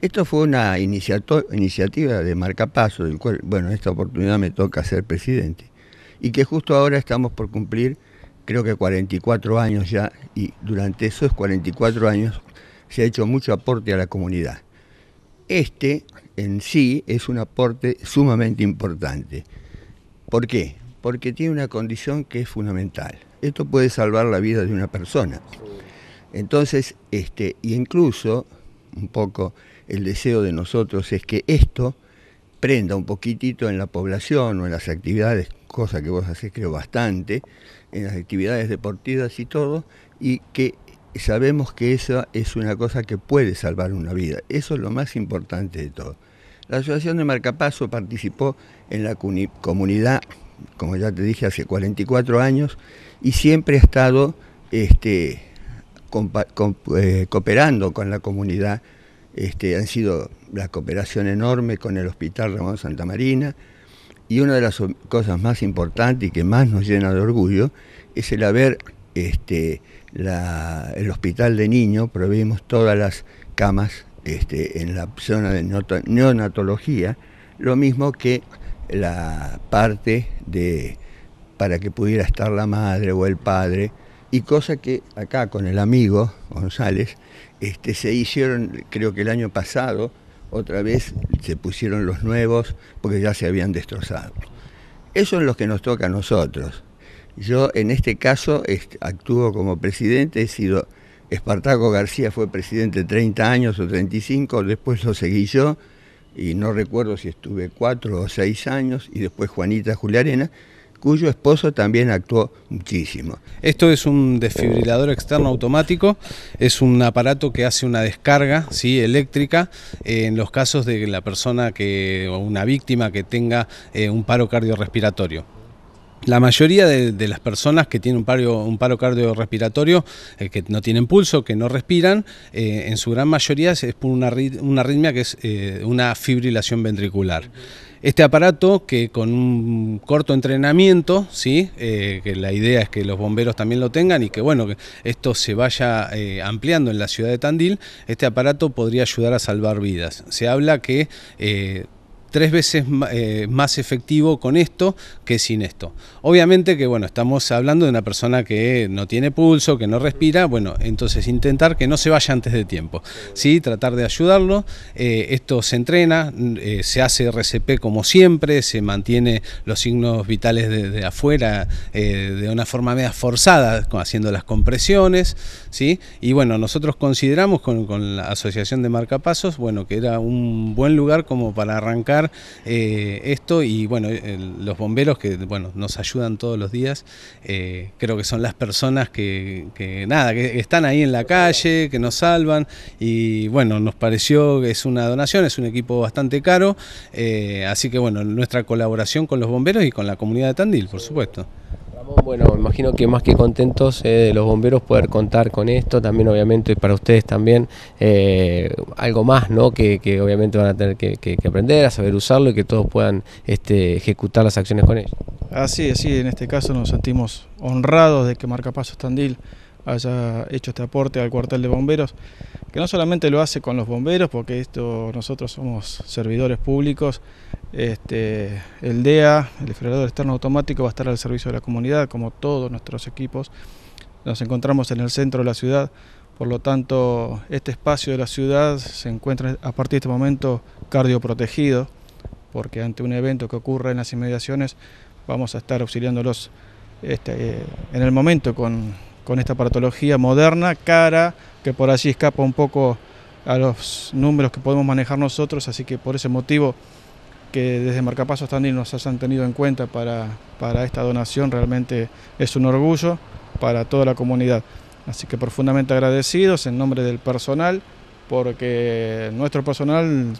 Esto fue una iniciativa de Marcapaso, del cual, bueno, esta oportunidad me toca ser presidente, y que justo ahora estamos por cumplir, creo que 44 años ya, y durante esos 44 años se ha hecho mucho aporte a la comunidad. Este en sí es un aporte sumamente importante. ¿Por qué? Porque tiene una condición que es fundamental. Esto puede salvar la vida de una persona. Entonces, este, e incluso, un poco el deseo de nosotros es que esto prenda un poquitito en la población o en las actividades, cosa que vos hacés creo bastante, en las actividades deportivas y todo, y que sabemos que esa es una cosa que puede salvar una vida. Eso es lo más importante de todo. La Asociación de Marcapaso participó en la comunidad, como ya te dije, hace 44 años y siempre ha estado este, eh, cooperando con la comunidad este, han sido la cooperación enorme con el Hospital Ramón Santa Marina. Y una de las cosas más importantes y que más nos llena de orgullo es el haber, este, el hospital de niños, proveímos todas las camas este, en la zona de neonatología, lo mismo que la parte de para que pudiera estar la madre o el padre y cosa que acá con el amigo González este, se hicieron, creo que el año pasado, otra vez se pusieron los nuevos porque ya se habían destrozado. Eso es lo que nos toca a nosotros. Yo en este caso este, actúo como presidente, he sido, Espartaco García fue presidente 30 años o 35, después lo seguí yo y no recuerdo si estuve 4 o 6 años y después Juanita Juliarena cuyo esposo también actuó muchísimo. Esto es un desfibrilador externo automático, es un aparato que hace una descarga ¿sí? eléctrica eh, en los casos de la persona que, o una víctima que tenga eh, un paro cardiorrespiratorio. La mayoría de, las personas que tienen un paro, un cardiorrespiratorio, eh, que no tienen pulso, que no respiran, en su gran mayoría es por una, una arritmia que es una fibrilación ventricular. Este aparato que con un corto entrenamiento, ¿sí? Eh, que la idea es que los bomberos también lo tengan y que bueno, que esto se vaya eh, ampliando en la ciudad de Tandil, este aparato podría ayudar a salvar vidas. Se habla que... Eh, tres veces eh, más efectivo con esto que sin esto. Obviamente que bueno, estamos hablando de una persona que no tiene pulso, que no respira, bueno, entonces intentar que no se vaya antes de tiempo, ¿sí? tratar de ayudarlo, eh, esto se entrena, eh, se hace RCP como siempre, se mantiene los signos vitales de, afuera de una forma media forzada, haciendo las compresiones, ¿sí? y bueno, nosotros consideramos con, con la Asociación de Marcapasos, bueno, que era un buen lugar como para arrancar eh, esto y bueno, los bomberos que bueno, nos ayudan todos los días, eh, creo que son las personas que, nada, que están ahí en la calle, que nos salvan y bueno, nos pareció que es una donación, es un equipo bastante caro, eh, así que bueno, nuestra colaboración con los bomberos y con la comunidad de Tandil, por supuesto. Bueno, imagino que más que contentos eh, los bomberos poder contar con esto, también obviamente para ustedes también eh, algo más, ¿no? Que, obviamente van a tener que, aprender a saber usarlo y que todos puedan este, ejecutar las acciones con ellos. Así, así, en este caso nos sentimos honrados de que Marcapaso Standil haya hecho este aporte al cuartel de bomberos, que no solamente lo hace con los bomberos, porque esto nosotros somos servidores públicos este, el DEA, el refrigerador externo automático, va a estar al servicio de la comunidad, como todos nuestros equipos. Nos encontramos en el centro de la ciudad, por lo tanto, este espacio de la ciudad se encuentra a partir de este momento cardioprotegido, porque ante un evento que ocurra en las inmediaciones vamos a estar auxiliándolos este, eh, en el momento con, con esta patología moderna, cara, que por allí escapa un poco a los números que podemos manejar nosotros, así que por ese motivo que desde Marcapasos Tandil nos hayan tenido en cuenta para, esta donación realmente es un orgullo para toda la comunidad. Así que profundamente agradecidos en nombre del personal, porque nuestro personal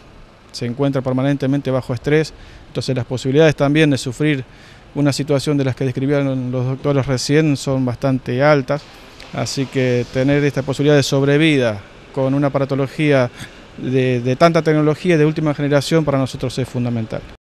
se encuentra permanentemente bajo estrés, entonces las posibilidades también de sufrir una situación de las que describieron los doctores recién son bastante altas, así que tener esta posibilidad de sobrevida con una patología de, tanta tecnología de última generación para nosotros es fundamental.